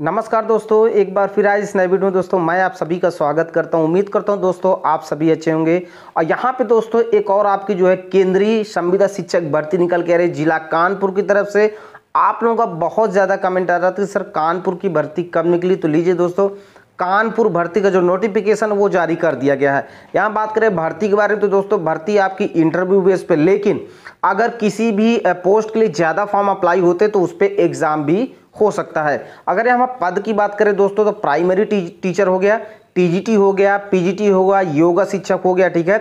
नमस्कार दोस्तों एक बार फिर आज इस नए वीडियो में दोस्तों मैं आप सभी का स्वागत करता हूं उम्मीद करता हूं दोस्तों आप सभी अच्छे होंगे और यहां पे दोस्तों एक और आपकी जो है केंद्रीय संविदा शिक्षक भर्ती निकल के आ रही जिला कानपुर की तरफ से आप लोगों का बहुत ज़्यादा कमेंट आ रहा था कि सर कानपुर की भर्ती कब निकली तो लीजिए दोस्तों कानपुर भर्ती का जो नोटिफिकेशन वो जारी कर दिया गया है यहाँ बात करें भर्ती के बारे में तो दोस्तों भर्ती आपकी इंटरव्यू बेस पर लेकिन अगर किसी भी पोस्ट के लिए ज़्यादा फॉर्म अप्लाई होते तो उस पर एग्ज़ाम भी हो सकता है अगर हम पद की बात करें दोस्तों तो प्राइमरी टी, टीचर हो गया टीजीटी हो गया पीजीटी हो गया योगा शिक्षक हो गया ठीक है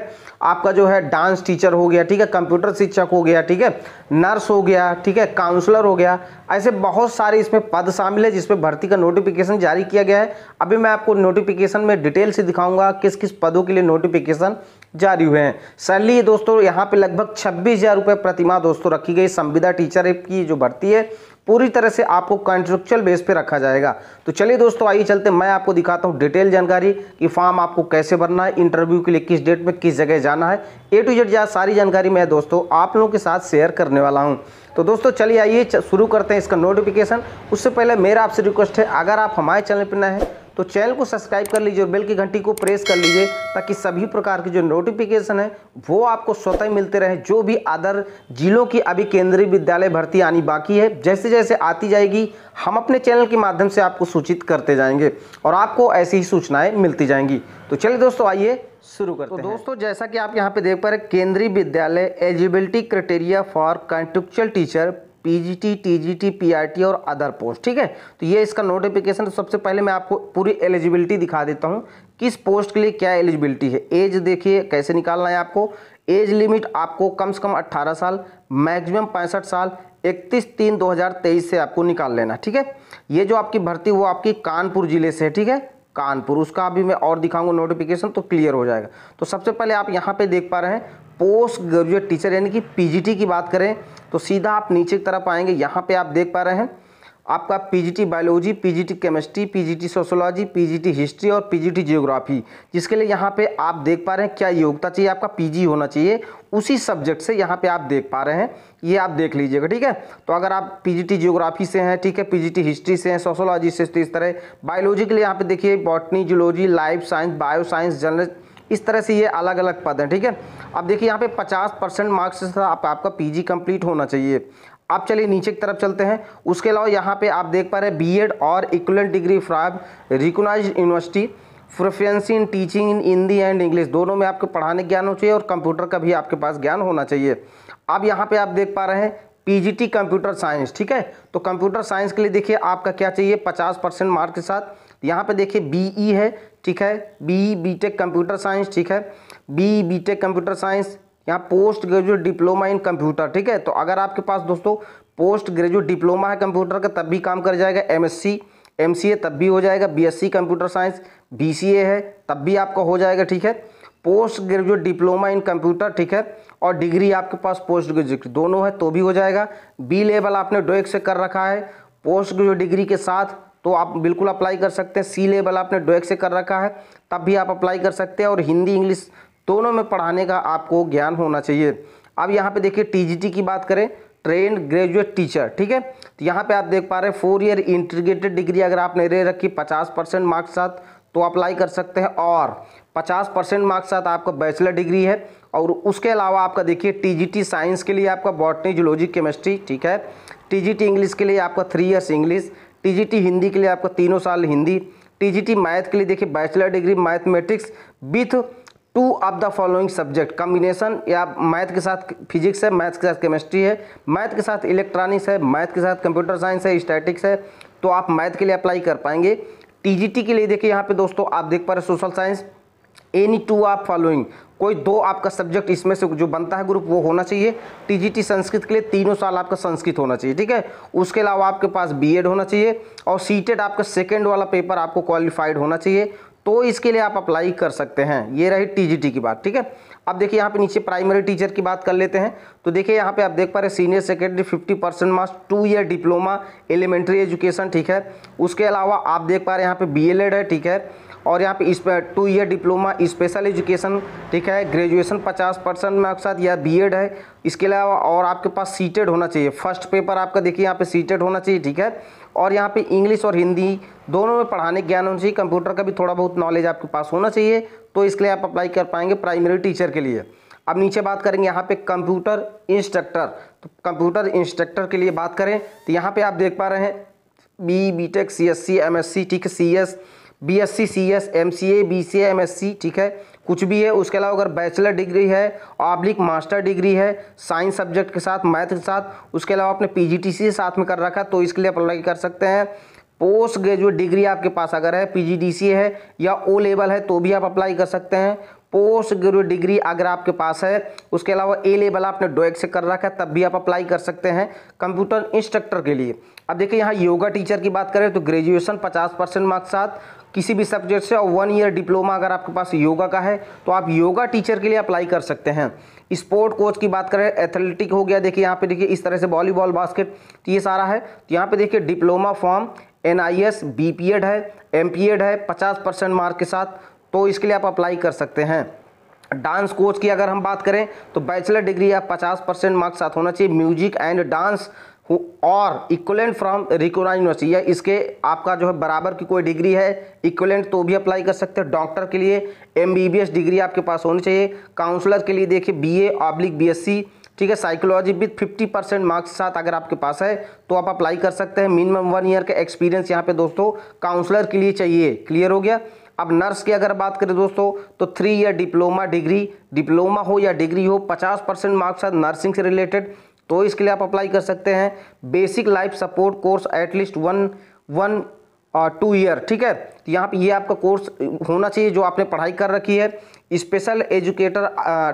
आपका जो है डांस टीचर हो गया ठीक है कंप्यूटर शिक्षक हो गया ठीक है नर्स हो गया ठीक है काउंसलर हो गया ऐसे बहुत सारे इसमें पद शामिल है जिसमें भर्ती का नोटिफिकेशन जारी किया गया है अभी मैं आपको नोटिफिकेशन में डिटेल से दिखाऊंगा किस किस पदों के लिए नोटिफिकेशन जारी हुए हैं सैलरी दोस्तों यहाँ पे लगभग छब्बीस हज़ार रुपये प्रतिमा दोस्तों रखी गई संविदा टीचर की जो भर्ती है पूरी तरह से आपको कॉन्ट्रेक्चुअल बेस पे रखा जाएगा तो चलिए दोस्तों आइए चलते मैं आपको दिखाता हूँ डिटेल जानकारी कि फॉर्म आपको कैसे भरना है इंटरव्यू के लिए किस डेट में किस जगह जाना है ए टू जेड जहाँ सारी जानकारी मैं दोस्तों आप लोगों के साथ शेयर करने वाला हूँ तो दोस्तों चलिए आइए शुरू करते हैं इसका नोटिफिकेशन उससे पहले मेरा आपसे रिक्वेस्ट है अगर आप हमारे चैनल पर नए हैं तो चैनल को सब्सक्राइब कर लीजिए और बेल की घंटी को प्रेस कर लीजिए ताकि सभी प्रकार के जो नोटिफिकेशन है वो आपको स्वतः मिलते रहे जो भी अदर जिलों की अभी केंद्रीय विद्यालय भर्ती आनी बाकी है जैसे जैसे आती जाएगी हम अपने चैनल के माध्यम से आपको सूचित करते जाएंगे और आपको ऐसी ही सूचनाएँ मिलती जाएंगी तो चलिए दोस्तों आइए शुरू करते तो दोस्तों जैसा कि आप यहाँ पे देख पा रहे Kendriya Vidyalaya eligibility criteria for contractual teacher PGT TGT PRT और अदर पोस्ट ठीक है तो ये इसका नोटिफिकेशन तो सबसे पहले मैं आपको पूरी एलिजिबिलिटी दिखा देता हूँ किस पोस्ट के लिए क्या एलिजिबिलिटी है एज देखिए कैसे निकालना है आपको एज लिमिट आपको कम से कम 18 साल मैक्सिमम पैंसठ साल 31 तीन 2023 से आपको निकाल लेना ठीक है ये जो आपकी भर्ती वो आपकी कानपुर ज़िले से है ठीक है कानपुर उसका अभी मैं और दिखाऊंगा नोटिफिकेशन तो क्लियर हो जाएगा तो सबसे पहले आप यहाँ पे देख पा रहे हैं पोस्ट ग्रेजुएट टीचर यानी कि पीजीटी की बात करें तो सीधा आप नीचे की तरफ आएंगे यहाँ पे आप देख पा रहे हैं आपका PGT biology PGT chemistry PGT sociology PGT history और पीजीटी जियोग्राफी जिसके लिए यहाँ पे आप देख पा रहे हैं क्या योग्यता चाहिए आपका पीजी होना चाहिए उसी सब्जेक्ट से यहाँ पे आप देख पा रहे हैं ये आप देख लीजिएगा ठीक है तो अगर आप पीजीटी जियोग्राफी से हैं ठीक है पीजीटी हिस्ट्री से हैं सोशोलॉजी से तो इस तरह बायोलॉजी के लिए यहाँ पे देखिए botany geology life science bio science general इस तरह से ये अलग अलग पद हैं ठीक है अब देखिए यहाँ पे 50 परसेंट मार्क्स के आप, आपका पीजी कंप्लीट होना चाहिए आप चलिए नीचे की तरफ चलते हैं उसके अलावा यहाँ पे आप देख पा रहे हैं बीएड और equivalent degree from recognise university proficiency in teaching in Hindi and English दोनों में आपको पढ़ाने ज्ञान होना चाहिए और कंप्यूटर का भी आपके पास ज्ञान होना चाहिए अब यहाँ पर आप देख पा रहे हैं पीजीटी कंप्यूटर साइंस ठीक है तो कंप्यूटर साइंस के लिए देखिए आपका क्या चाहिए पचास परसेंट मार्क के साथ तो यहाँ पे देखिए बीई e है ठीक है बीई बीटेक कंप्यूटर साइंस ठीक है बीई बीटेक कंप्यूटर साइंस यहाँ post graduate diploma in computer ठीक है तो अगर आपके पास दोस्तों पोस्ट ग्रेजुएट डिप्लोमा है कंप्यूटर का तब भी काम कर जाएगा सी ए तब भी हो जाएगा सी कंप्यूटर साइंस ए है तब भी आपका हो जाएगा ठीक है post graduate diploma in computer ठीक है और डिग्री आपके पास पोस्ट ग्रेजुएट दोनों है तो भी हो जाएगा बी लेवल आपने डोएक से e e कर रखा है पोस्ट ग्रेजुएट डिग्री के साथ तो आप बिल्कुल अप्लाई कर सकते हैं सी लेवल आपने डोएक e से कर रखा है तब भी आप अप्लाई कर सकते हैं और हिंदी इंग्लिश दोनों में पढ़ाने का आपको ज्ञान होना चाहिए अब यहाँ पे देखिए टीजीटी की बात करें ट्रेंड ग्रेजुएट टीचर ठीक है तो यहाँ पे आप देख पा रहे हैं फोर ईयर इंटीग्रेटेड डिग्री अगर आपने रे रखी पचास परसेंट मार्क्स साथ तो अप्लाई कर सकते हैं और 50 परसेंट मार्क्स साथ आपका बैचलर डिग्री है और उसके अलावा आपका देखिए टी साइंस के लिए आपका बॉटनी जोलॉजी केमिस्ट्री ठीक है टी इंग्लिश के लिए आपका three years English TGT Hindi के लिए आपका तीनों साल हिंदी टीजीटी मैथ के लिए देखिए bachelor degree mathematics with two of the following subject combination या मैथ के साथ फिजिक्स है मैथ के साथ केमिस्ट्री है मैथ के साथ इलेक्ट्रॉनिक्स है मैथ के साथ कंप्यूटर साइंस है स्टैटिक्स है तो आप मैथ के लिए अप्लाई कर पाएंगे टीजीटी के लिए देखिए यहाँ पे दोस्तों आप देख पा रहे सोशल साइंस एनी टू आप फॉलोइंग कोई दो आपका सब्जेक्ट इसमें से जो बनता है ग्रुप वो होना चाहिए टीजीटी संस्कृत के लिए तीनों साल आपका संस्कृत होना चाहिए ठीक है उसके अलावा आपके पास बीएड होना चाहिए और सीटेड आपका सेकेंड वाला पेपर आपको क्वालिफाइड होना चाहिए तो इसके लिए आप अप्लाई कर सकते हैं ये रही टीजीटी की बात ठीक है अब देखिए यहाँ पे नीचे प्राइमरी टीचर की बात कर लेते हैं तो देखिए यहाँ पे आप देख पा रहे हैं senior secondary 50 percent marks two year diploma elementary education ठीक है उसके अलावा आप देख पा रहे हैं यहाँ पे बीएलएड है ठीक है और यहाँ पे two year diploma special education ठीक है ग्रेजुएशन 50 परसेंट में साथ या बीएड है इसके अलावा और आपके पास सीटेड होना चाहिए फर्स्ट पेपर आपका देखिए यहाँ पे सीटेड होना चाहिए ठीक है और यहाँ पे इंग्लिश और हिंदी दोनों में पढ़ाने ज्ञान होना चाहिए कंप्यूटर का भी थोड़ा बहुत नॉलेज आपके पास होना चाहिए तो इसके लिए आप अप्लाई कर पाएंगे प्राइमरी टीचर के लिए अब नीचे बात करेंगे यहाँ पे कंप्यूटर इंस्ट्रक्टर तो कंप्यूटर इंस्ट्रक्टर के लिए बात करें तो यहाँ पे आप देख पा रहे हैं B BTech C S C M S C ठीक है C S B S C C S M C A B C M S C ठीक है कुछ भी है उसके अलावा अगर बैचलर डिग्री है ऑब्लिक मास्टर डिग्री है साइंस सब्जेक्ट के साथ मैथ के साथ उसके अलावा आपने पी जी टी सी साथ में कर रखा तो इसके लिए अप्लाई कर सकते हैं पोस्ट ग्रेजुएट डिग्री आपके पास अगर है पी जी डी सी है या ओ लेवल है तो भी आप अप्लाई कर सकते हैं पोस्ट ग्रेजुएट डिग्री अगर आपके पास है उसके अलावा ए लेवल आपने डोएक e से कर रखा है तब भी आप अप्लाई कर सकते हैं कंप्यूटर इंस्ट्रक्टर के लिए अब देखिए यहाँ योगा टीचर की बात करें तो ग्रेजुएशन पचास परसेंट मार्क्स साथ किसी भी सब्जेक्ट से और वन ईयर डिप्लोमा अगर आपके पास योगा का है तो आप योगा टीचर के लिए अप्लाई कर सकते हैं स्पोर्ट कोच की बात करें एथलेटिक हो गया देखिए यहाँ पे देखिए इस तरह से वॉलीबॉल बास्केट तो ये सारा है तो यहाँ पे देखिए diploma from N I S B P Ed है एम पी एड है पचास परसेंट मार्क के साथ तो इसके लिए आप अप्लाई कर सकते हैं डांस कोच की अगर हम बात करें तो बैचलर डिग्री या 50 परसेंट मार्क्स साथ होना चाहिए म्यूजिक एंड डांस और इक्वलेंट फ्रॉम रिकोनाइज यूनिवर्सिटी या इसके आपका जो है बराबर की कोई डिग्री है इक्वलेंट तो भी अप्लाई कर सकते हैं डॉक्टर के लिए एम डिग्री आपके पास होनी चाहिए काउंसलर के लिए देखिए बी ऑब्लिक बीएससी ठीक है साइकोलॉजी विथ 50 परसेंट मार्क्स साथ अगर आपके पास है तो आप अप्लाई कर सकते हैं मिनिमम वन ईयर का एक्सपीरियंस यहाँ पे दोस्तों काउंसलर के लिए चाहिए क्लियर हो गया अब नर्स की अगर बात करें दोस्तों तो three year diploma degree diploma हो या डिग्री हो पचास परसेंट मार्क्स है नर्सिंग से रिलेटेड तो इसके लिए आप अप्लाई कर सकते हैं basic life support course at least one one two year ठीक है तो यहाँ पे ये आपका कोर्स होना चाहिए जो आपने पढ़ाई कर रखी है स्पेशल एजुकेटर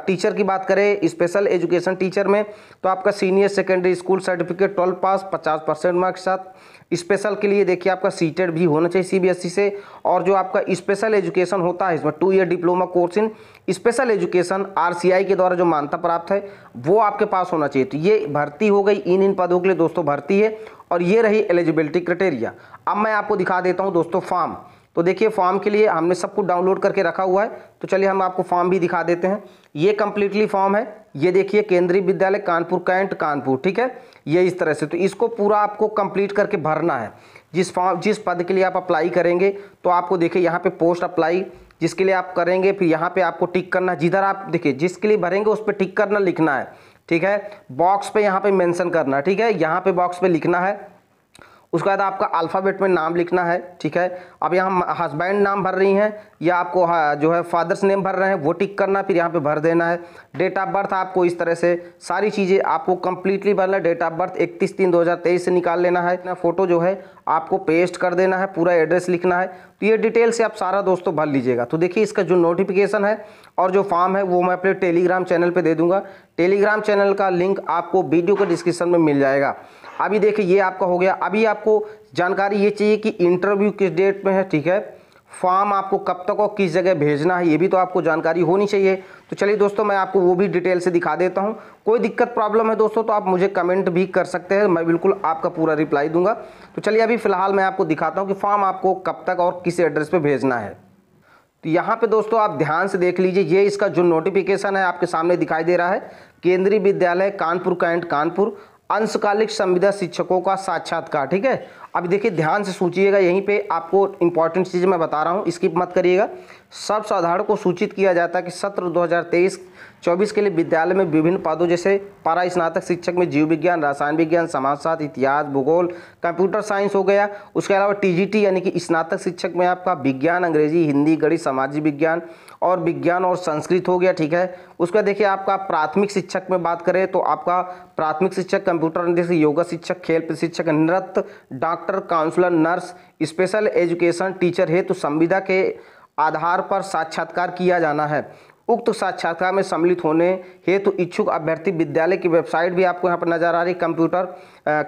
टीचर की बात करें स्पेशल एजुकेशन टीचर में तो आपका senior secondary school certificate twelve pass पचास परसेंट मार्क्स के साथ स्पेशल के लिए देखिए आपका सीटेड भी होना चाहिए सीबीएसई e से और जो आपका स्पेशल एजुकेशन होता है इसमें two year diploma course in special education आर के द्वारा जो मान्यता प्राप्त है वो आपके पास होना चाहिए तो ये भर्ती हो गई इन इन पदों के लिए दोस्तों भर्ती है और ये रही एलिजिबिलिटी क्राइटेरिया अब मैं आपको दिखा देता हूँ दोस्तों फॉर्म तो देखिए फॉर्म के लिए हमने सब कुछ डाउनलोड करके रखा हुआ है तो चलिए हम आपको फॉर्म भी दिखा देते हैं ये कंप्लीटली फॉर्म है ये देखिए केंद्रीय विद्यालय कानपुर कैंट कानपुर ठीक है ये इस तरह से तो इसको पूरा आपको कंप्लीट करके भरना है जिस फॉर्म जिस पद के लिए आप अप्लाई करेंगे तो आपको देखिए यहाँ पे पोस्ट अप्लाई जिसके लिए आप करेंगे फिर यहाँ पे आपको टिक करना जिधर आप देखिए जिसके लिए भरेंगे उस पर टिक करना लिखना है ठीक है बॉक्स पे यहाँ पे मेंशन करना ठीक है यहाँ पे बॉक्स पे लिखना है उसके बाद आपका अल्फ़ाबेट में नाम लिखना है ठीक है अब यहाँ हस्बैंड नाम भर रही हैं या आपको हाँ, जो है फादर्स नेम भर रहे हैं वो टिक करना फिर यहाँ पे भर देना है डेट ऑफ बर्थ आपको इस तरह से सारी चीज़ें आपको कम्प्लीटली भरना है डेट ऑफ बर्थ 31 तीन 2023 से निकाल लेना है अपना फ़ोटो जो है आपको पेस्ट कर देना है पूरा एड्रेस लिखना है तो ये डिटेल से आप सारा दोस्तों भर लीजिएगा तो देखिए इसका जो नोटिफिकेशन है और जो फॉर्म है वो मैं अपने टेलीग्राम चैनल पर दे दूँगा टेलीग्राम चैनल का लिंक आपको वीडियो के डिस्क्रिप्शन में मिल जाएगा अभी देखिए ये आपका हो गया अभी आपको जानकारी ये चाहिए कि इंटरव्यू किस डेट में है ठीक है फॉर्म आपको कब तक और किस जगह भेजना है ये भी तो आपको जानकारी होनी चाहिए तो चलिए दोस्तों मैं आपको वो भी डिटेल से दिखा देता हूँ कोई दिक्कत प्रॉब्लम है दोस्तों तो आप मुझे कमेंट भी कर सकते हैं मैं बिल्कुल आपका पूरा रिप्लाई दूंगा तो चलिए अभी फ़िलहाल मैं आपको दिखाता हूँ कि फॉर्म आपको कब तक और किस एड्रेस पर भेजना है तो यहाँ पे दोस्तों आप ध्यान से देख लीजिए ये इसका जो नोटिफिकेशन है आपके सामने दिखाई दे रहा है केंद्रीय विद्यालय कानपुर कैंट कानपुर अंशकालिक संविदा शिक्षकों का साक्षात्कार ठीक है अब देखिए ध्यान से सोचिएगा यहीं पे आपको इंपॉर्टेंट चीज मैं बता रहा हूँ स्किप मत करिएगा सर्वसाधारण को सूचित किया जाता है कि सत्र 2023 चौबीस के लिए विद्यालय में विभिन्न पदों जैसे पारा स्नातक शिक्षक में जीव विज्ञान रसायन विज्ञान समाजशास्त्र इतिहास भूगोल कंप्यूटर साइंस हो गया उसके अलावा टीजीटी यानी कि स्नातक शिक्षक में आपका विज्ञान अंग्रेजी हिंदी गणित सामाजिक विज्ञान और विज्ञान और संस्कृत हो गया ठीक है उसका देखिए आपका प्राथमिक शिक्षक में बात करें तो आपका प्राथमिक शिक्षक कंप्यूटर जैसे योगा शिक्षक खेल प्रशिक्षक नृत्य doctor counsellor nurse special education teacher है तो संविदा के आधार पर साक्षात्कार किया जाना है उक्त साक्षात्कार में सम्मिलित होने हेतु तो इच्छुक अभ्यर्थी विद्यालय की वेबसाइट भी आपको यहाँ पर नजर आ रही computer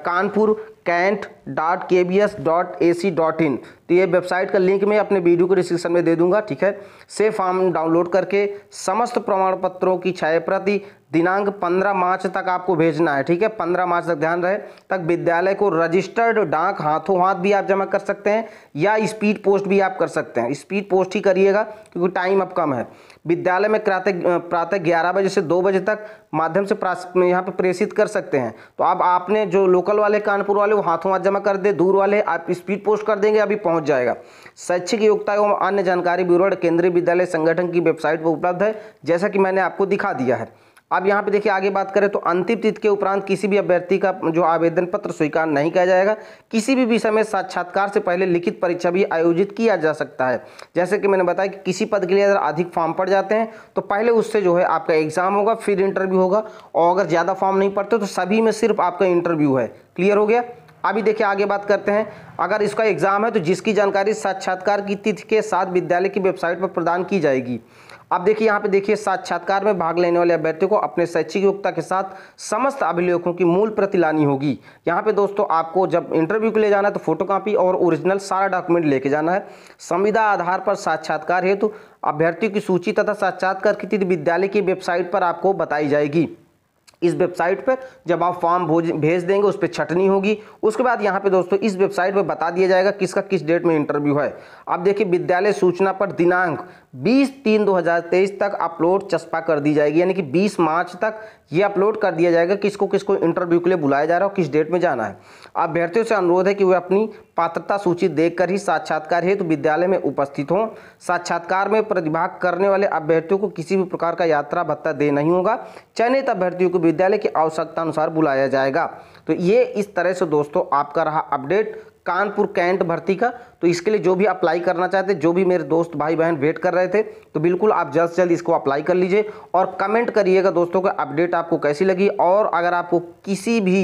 Kanpur cantt dot K B S dot A C dot in तो ये वेबसाइट का लिंक मैं अपने वीडियो को डिस्क्रिप्शन में दे दूंगा ठीक है से फॉर्म डाउनलोड करके समस्त प्रमाण पत्रों की छाया प्रति दिनांक 15 मार्च तक आपको भेजना है ठीक है 15 मार्च तक ध्यान रहे तक विद्यालय को रजिस्टर्ड डाक हाथों हाथ भी आप जमा कर सकते हैं या स्पीड पोस्ट भी आप कर सकते हैं स्पीड पोस्ट ही करिएगा क्योंकि टाइम अब कम है विद्यालय में प्रातः प्रातः ग्यारह बजे से दो बजे तक माध्यम से यहाँ पर प्रेषित कर सकते हैं तो आप आपने जो लोकल वाले कानपुर वाले वो हाथों हाथ जमा कर दे दूर वाले आप स्पीड पोस्ट कर देंगे अभी पहुंच जाएगा शैक्षिक योग्यता एवं अन्य जानकारी विवरण केंद्रीय विद्यालय संगठन की वेबसाइट पर उपलब्ध है जैसा कि मैंने आपको दिखा दिया है अब यहाँ पे देखिए आगे बात करें तो अंतिम तिथि के उपरांत किसी भी अभ्यर्थी का जो आवेदन पत्र स्वीकार नहीं किया जाएगा किसी भी विषय में साक्षात्कार से पहले लिखित परीक्षा भी आयोजित किया जा सकता है जैसे कि मैंने बताया कि किसी पद के लिए अगर अधिक फॉर्म पड़ जाते हैं तो पहले उससे जो है आपका एग्जाम होगा फिर इंटरव्यू होगा और अगर ज़्यादा फॉर्म नहीं पड़ते तो सभी में सिर्फ आपका इंटरव्यू है क्लियर हो गया अभी देखिए आगे बात करते हैं अगर इसका एग्ज़ाम है तो जिसकी जानकारी साक्षात्कार की तिथि के साथ विद्यालय की वेबसाइट पर प्रदान की जाएगी अब देखिए यहाँ पे देखिए साक्षात्कार में भाग लेने वाले अभ्यर्थियों को अपने शैक्षिक योग्यता के साथ समस्त अभिलेखों की मूल प्रति लानी होगी यहाँ पे दोस्तों आपको जब इंटरव्यू के लिए जाना है तो फोटोकॉपी और ओरिजिनल सारा डॉक्यूमेंट लेके जाना है संविदा आधार पर साक्षात्कार हेतु तो अभ्यर्थियों की सूची तथा साक्षात्कार की तिथि विद्यालय की वेबसाइट पर आपको बताई जाएगी इस वेबसाइट पर जब आप फॉर्म भेज देंगे उस पर छटनी होगी उसके बाद यहाँ पे दोस्तों इस वेबसाइट पर बता दिया जाएगा किसका किस डेट में इंटरव्यू है अब देखिए विद्यालय सूचना पर दिनांक बीस तीन 2023 तक अपलोड चस्पा कर दी जाएगी यानी कि बीस मार्च तक ये अपलोड कर दिया जाएगा किसको किसको इंटरव्यू के लिए बुलाया जा रहा है और किस डेट में जाना है अभ्यर्थियों से अनुरोध है कि वे अपनी पात्रता सूची देखकर ही साक्षात्कार हेतु तो विद्यालय में उपस्थित हों साक्षात्कार में प्रतिभाग करने वाले अभ्यर्थियों को किसी भी प्रकार का यात्रा भत्ता दे नहीं होगा चयनित अभ्यर्थियों को विद्यालय की आवश्यकता अनुसार बुलाया जाएगा तो ये इस तरह से दोस्तों आपका रहा अपडेट कानपुर कैंट भर्ती का तो इसके लिए जो भी अप्लाई करना चाहते जो भी मेरे दोस्त भाई बहन वेट कर रहे थे तो बिल्कुल आप जल्द से जल्द इसको अप्लाई कर लीजिए और कमेंट करिएगा दोस्तों का अपडेट आपको कैसी लगी और अगर आपको किसी भी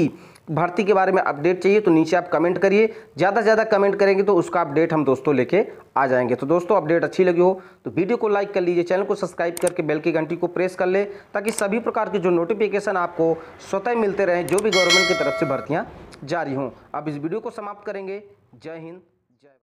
भर्ती के बारे में अपडेट चाहिए तो नीचे आप कमेंट करिए ज़्यादा से ज़्यादा कमेंट करेंगे तो उसका अपडेट हम दोस्तों लेके आ जाएंगे तो दोस्तों अपडेट अच्छी लगी हो तो वीडियो को लाइक कर लीजिए चैनल को सब्सक्राइब करके बेल की घंटी को प्रेस कर ले ताकि सभी प्रकार के जो नोटिफिकेशन आपको स्वतः मिलते रहें जो भी गवर्नमेंट की तरफ से भर्तियाँ जारी हों अब इस वीडियो को समाप्त करेंगे जय हिंद